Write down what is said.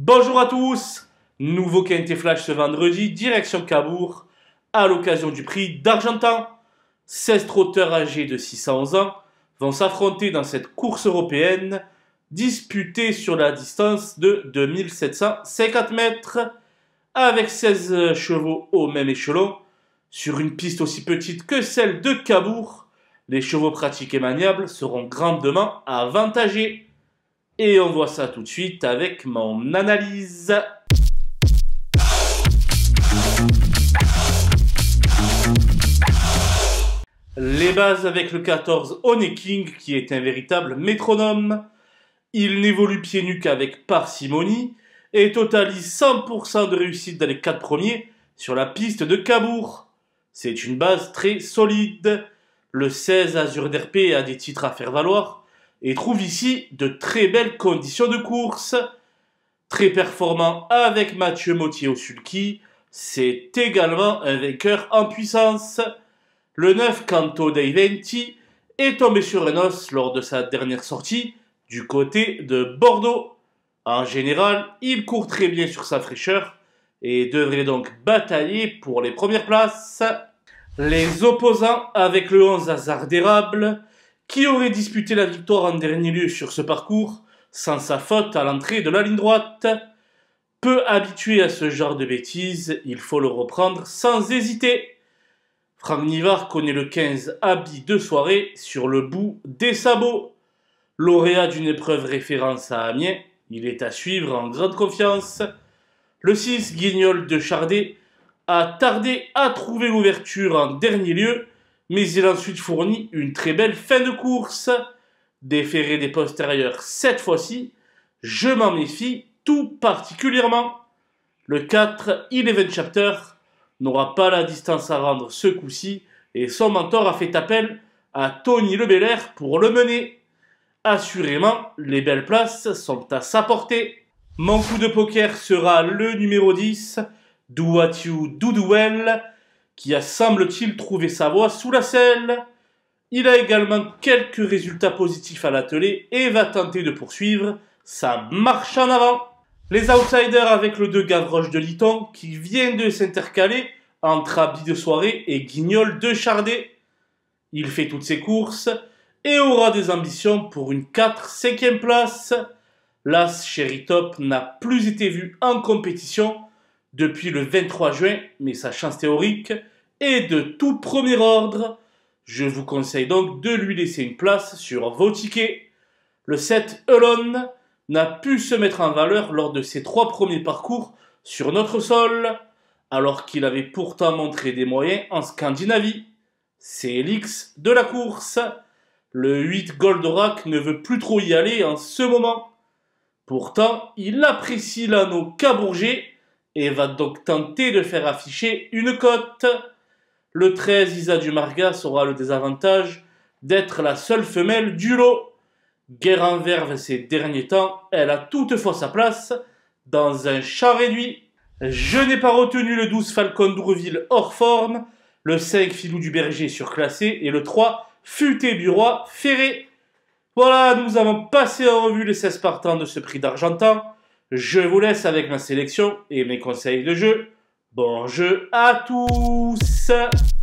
Bonjour à tous Nouveau KNT Flash ce vendredi, direction Cabourg, à l'occasion du prix d'Argentan. 16 trotteurs âgés de 611 ans vont s'affronter dans cette course européenne disputée sur la distance de 2750 mètres avec 16 chevaux au même échelon. Sur une piste aussi petite que celle de Cabourg, les chevaux pratiques et maniables seront grandement avantagés. Et on voit ça tout de suite avec mon analyse. Les bases avec le 14 Honey King qui est un véritable métronome. Il n'évolue pieds nus qu'avec parcimonie et totalise 100% de réussite dans les 4 premiers sur la piste de Cabourg. C'est une base très solide. Le 16 Azure d'Herpé a des titres à faire valoir et trouve ici de très belles conditions de course. Très performant avec Mathieu Mottier au sulky, c'est également un vainqueur en puissance. Le 9 Canto dei Venti est tombé sur un os lors de sa dernière sortie du côté de Bordeaux. En général, il court très bien sur sa fraîcheur et devrait donc batailler pour les premières places. Les opposants avec le 11 hasard d'érable qui aurait disputé la victoire en dernier lieu sur ce parcours sans sa faute à l'entrée de la ligne droite. Peu habitué à ce genre de bêtises, il faut le reprendre sans hésiter. Franck Nivard connaît le 15 habit de soirée sur le bout des sabots. Lauréat d'une épreuve référence à Amiens, il est à suivre en grande confiance. Le 6 Guignol de Chardet a tardé à trouver l'ouverture en dernier lieu, mais il a ensuite fourni une très belle fin de course. Déféré des postérieurs cette fois-ci, je m'en méfie tout particulièrement. Le 4, Eleven Chapter, n'aura pas la distance à rendre ce coup-ci et son mentor a fait appel à Tony Le pour le mener. Assurément, les belles places sont à sa portée. Mon coup de poker sera le numéro 10, Do What You Do Do Well, qui a semble-t-il trouvé sa voie sous la selle. Il a également quelques résultats positifs à l'atelier et va tenter de poursuivre sa marche en avant. Les outsiders avec le 2 Gavroche de Liton qui vient de s'intercaler entre habits de soirée et guignol de Chardet. Il fait toutes ses courses et aura des ambitions pour une 4 5e place. L'As Sherry Top n'a plus été vu en compétition depuis le 23 juin, mais sa chance théorique est de tout premier ordre. Je vous conseille donc de lui laisser une place sur vos tickets. Le 7 Elon n'a pu se mettre en valeur lors de ses trois premiers parcours sur notre sol, alors qu'il avait pourtant montré des moyens en Scandinavie. C'est l'X de la course. Le 8 Goldorak ne veut plus trop y aller en ce moment. Pourtant, il apprécie l'anneau cabourgé et va donc tenter de faire afficher une cote. Le 13 Isa du Margas aura le désavantage d'être la seule femelle du lot. Guerre en verve ces derniers temps, elle a toutefois sa place dans un champ réduit. Je n'ai pas retenu le 12 Falcon Doureville hors forme, le 5 Filou du Berger surclassé et le 3 Futé du Roi ferré. Voilà, nous avons passé en revue les 16 partants de ce prix d'Argentan. Je vous laisse avec ma sélection et mes conseils de jeu. Bon jeu à tous